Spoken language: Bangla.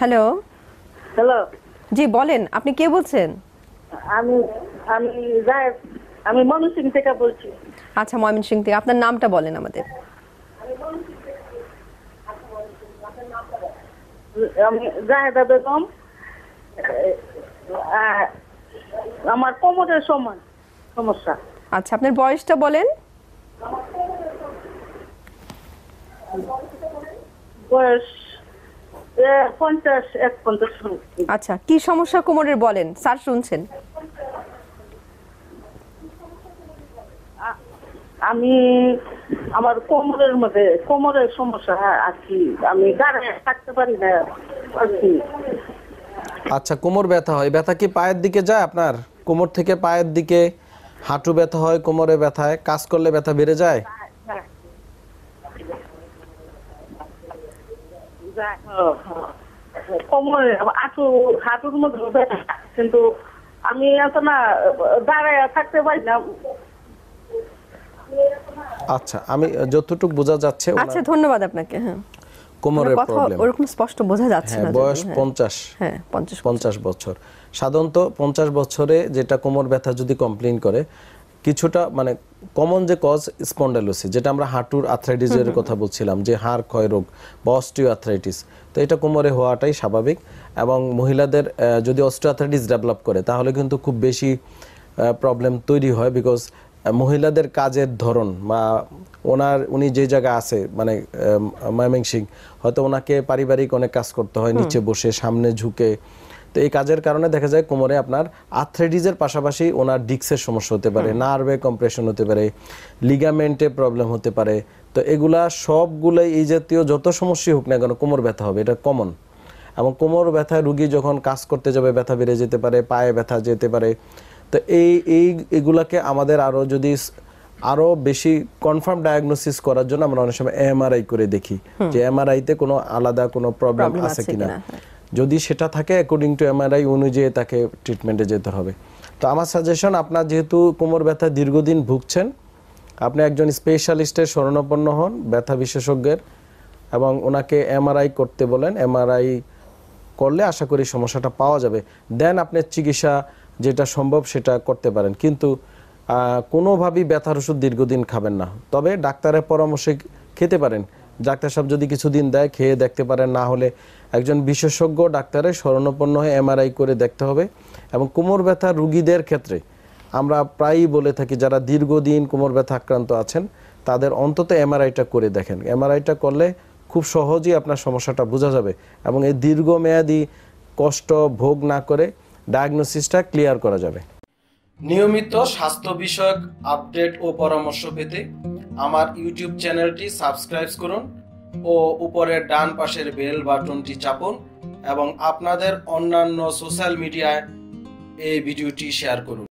হ্যালো হ্যালো জি বলেন আপনি কে বলছেন আমি আমি আমি ময়মনসিং থেকে বলছি আচ্ছা ময়মনসিং থেকে আপনার নামটা বলেন আমাদের আমি জাহেদা বেগম আমার কোমরের সমান সমস্যা আচ্ছা আপনার বয়সটা বলেন বয়স আচ্ছা কি সমস্যা কোমরের বলেন স্যার শুনছেন আমি আমার কোমরের মধ্যে কোমরের সমস্যা আমি থাকতে পারি না আচ্ছা কোমর ব্যথা হয় ব্যথা কি পায়ের দিকে যায় আপনার কোমর থেকে পায়ের দিকে হাঁটু ব্যথা হয় কোমরে ব্যথায় কাজ করলে ব্যথা বেড়ে যায় কিন্তু আমি এত না দাঁড়ায় থাকতে পারি না আচ্ছা আমি যতটুকু বোঝা যাচ্ছে আচ্ছা ধন্যবাদ আপনাকে হ্যাঁ কোমরের প্রবলেম ওরকম স্পষ্ট বোঝা যাচ্ছে না হ্যাঁ, বয়স 50 হ্যাঁ 50 হ্যাঁ, বছর সাধারণত 50 বছরে যেটা কোমর ব্যথা যদি কমপ্লেইন করে কিছুটা মানে কমন যে কজ স্পন্ডালোসিস যেটা আমরা হাঁটুর আর্থ্রাইটিসের কথা বলছিলাম যে হাড় ক্ষয় রোগ বা অস্টিও আর্থ্রাইটিস তো এটা কোমরে হওয়াটাই স্বাভাবিক এবং মহিলাদের যদি অস্টিও আর্থ্রাইটিস ডেভেলপ করে তাহলে কিন্তু খুব বেশি প্রবলেম তৈরি হয় বিকজ মহিলাদের কাজের ধরন বা ওনার উনি যে জায়গায় আছে মানে ময়মনসিং হয়তো ওনাকে পারিবারিক অনেক কাজ করতে হয় নিচে বসে সামনে ঝুঁকে তো এই কাজের কারণে দেখা যায় কোমরে আপনার আর্থ্রাইটিসের পাশাপাশি ওনার ডিক্সের সমস্যা হতে পারে নার্ভে কম্প্রেশন হতে পারে লিগামেন্টে প্রবলেম হতে পারে তো এগুলা সবগুলোই এই জাতীয় যত সমস্যাই হোক না কেন কোমর ব্যথা হবে এটা কমন এবং কোমর ব্যথা রুগী যখন কাজ করতে যাবে ব্যথা বেড়ে যেতে পারে পায়ে ব্যথা যেতে পারে তো এই এই এগুলাকে আমাদের আরও যদি আরও বেশি কনফার্ম ডায়াগনোসিস করার জন্য আমরা অনেক সময় এমআরআই করে দেখি যে এমআরআইতে কোনো আলাদা কোনো প্রবলেম আছে কিনা হ্যাঁ। যদি সেটা থাকে অ্যাকর্ডিং টু এমআরআই অনুযায়ী তাকে ট্রিটমেন্টে যেতে হবে তো আমার সাজেশন আপনার যেহেতু কোমর ব্যথা দীর্ঘদিন ভুগছেন আপনি একজন স্পেশালিস্টের শরণাপন্ন হন ব্যথা বিশেষজ্ঞের এবং ওনাকে এমআরআই করতে বলেন এমআরআই করলে আশা করি সমস্যাটা পাওয়া যাবে দেন আপনার চিকিৎসা যেটা সম্ভব সেটা করতে পারেন কিন্তু কোনোভাবেই ব্যথার ওষুধ দীর্ঘদিন খাবেন না তবে ডাক্তারের পরামর্শে খেতে পারেন ডাক্তার সাহেব যদি কিছুদিন দেয় খেয়ে দেখতে পারেন না হলে একজন বিশেষজ্ঞ ডাক্তারের শরণাপন্ন হয়ে এমআরআই করে দেখতে হবে এবং কোমর ব্যথা রুগীদের ক্ষেত্রে আমরা প্রায়ই বলে থাকি যারা দীর্ঘদিন কোমর ব্যথা আক্রান্ত আছেন তাদের অন্তত এমআরআইটা করে দেখেন এমআরআইটা করলে খুব সহজেই আপনার সমস্যাটা বোঝা যাবে এবং এই দীর্ঘমেয়াদী কষ্ট ভোগ না করে ডায়াগনোসিসটা ক্লিয়ার করা যাবে নিয়মিত স্বাস্থ্য বিষয়ক আপডেট ও পরামর্শ পেতে আমার ইউটিউব চ্যানেলটি সাবস্ক্রাইব করুন ও উপরের ডান পাশের বেল বাটনটি চাপুন এবং আপনাদের অন্যান্য সোশ্যাল মিডিয়ায় এই ভিডিওটি শেয়ার করুন